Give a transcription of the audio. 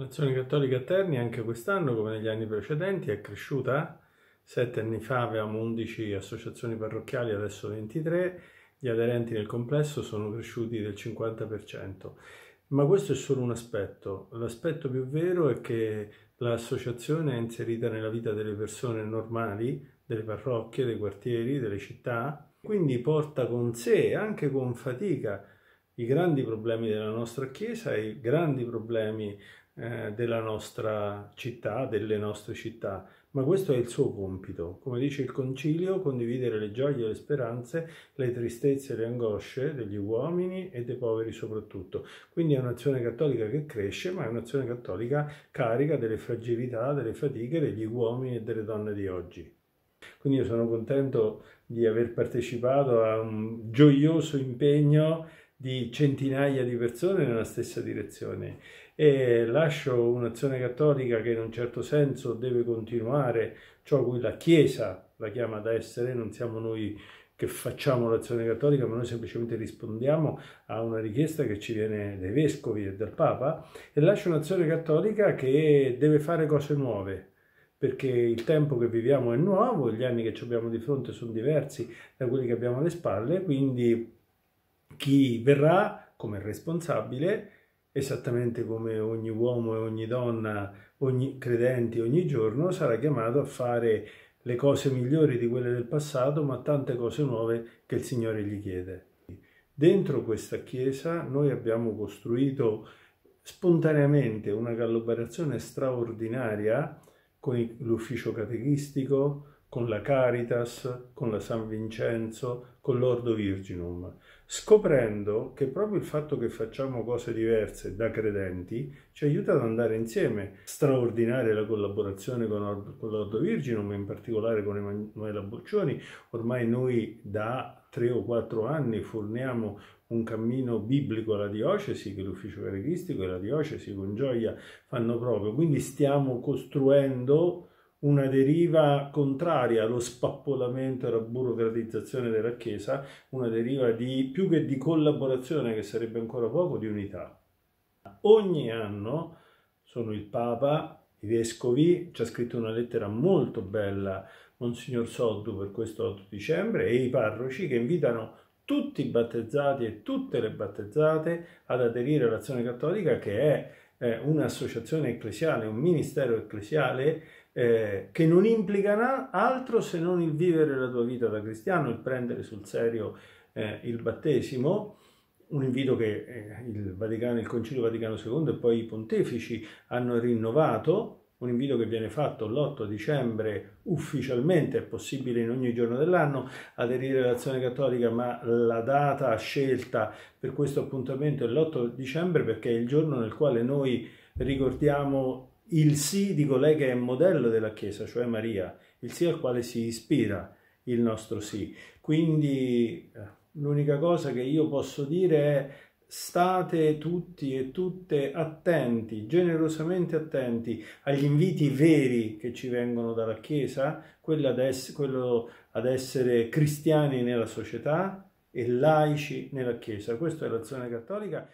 L'azione cattolica a Terni anche quest'anno, come negli anni precedenti, è cresciuta. Sette anni fa avevamo 11 associazioni parrocchiali, adesso 23. Gli aderenti nel complesso sono cresciuti del 50%. Ma questo è solo un aspetto. L'aspetto più vero è che l'associazione è inserita nella vita delle persone normali, delle parrocchie, dei quartieri, delle città, quindi porta con sé, anche con fatica, i grandi problemi della nostra Chiesa e i grandi problemi eh, della nostra città, delle nostre città, ma questo è il suo compito. Come dice il Concilio, condividere le gioie, le speranze, le tristezze e le angosce degli uomini e dei poveri soprattutto. Quindi è un'azione cattolica che cresce, ma è un'azione cattolica carica delle fragilità, delle fatiche degli uomini e delle donne di oggi. Quindi io sono contento di aver partecipato a un gioioso impegno di centinaia di persone nella stessa direzione e lascio un'azione cattolica che in un certo senso deve continuare ciò cui la Chiesa la chiama ad essere, non siamo noi che facciamo l'azione cattolica, ma noi semplicemente rispondiamo a una richiesta che ci viene dai vescovi e dal Papa, e lascio un'azione cattolica che deve fare cose nuove, perché il tempo che viviamo è nuovo, gli anni che ci abbiamo di fronte sono diversi da quelli che abbiamo alle spalle, quindi chi verrà come responsabile esattamente come ogni uomo e ogni donna, ogni credente ogni giorno, sarà chiamato a fare le cose migliori di quelle del passato, ma tante cose nuove che il Signore gli chiede. Dentro questa chiesa noi abbiamo costruito spontaneamente una collaborazione straordinaria con l'ufficio catechistico, con la Caritas, con la San Vincenzo, con l'Ordo Virginum, scoprendo che proprio il fatto che facciamo cose diverse da credenti ci aiuta ad andare insieme. Straordinaria la collaborazione con, l'Ordo Virginum, in particolare con Emanuela Boccioni. Ormai noi da tre o quattro anni forniamo un cammino biblico alla diocesi che l'ufficio carichistico e la diocesi con gioia fanno proprio. Quindi stiamo costruendo una deriva contraria allo spappolamento e alla burocratizzazione della Chiesa, una deriva di, più che di collaborazione, che sarebbe ancora poco, di unità. Ogni anno sono il Papa, i Vescovi, ci ha scritto una lettera molto bella Monsignor Soddu per questo 8 dicembre e i parroci che invitano tutti i battezzati e tutte le battezzate ad aderire all'Azione Cattolica che è eh, un'associazione ecclesiale, un ministero ecclesiale eh, che non implica altro se non il vivere la tua vita da cristiano, il prendere sul serio eh, il battesimo, un invito che eh, il, Vaticano, il Concilio Vaticano II e poi i pontefici hanno rinnovato, un invito che viene fatto l'8 dicembre ufficialmente, è possibile in ogni giorno dell'anno aderire all'azione cattolica, ma la data scelta per questo appuntamento è l'8 dicembre perché è il giorno nel quale noi ricordiamo il sì di colei che è modello della Chiesa, cioè Maria, il sì al quale si ispira il nostro sì. Quindi eh, l'unica cosa che io posso dire è state tutti e tutte attenti, generosamente attenti agli inviti veri che ci vengono dalla Chiesa, quello ad, ess quello ad essere cristiani nella società e laici nella Chiesa. Questa è l'azione cattolica.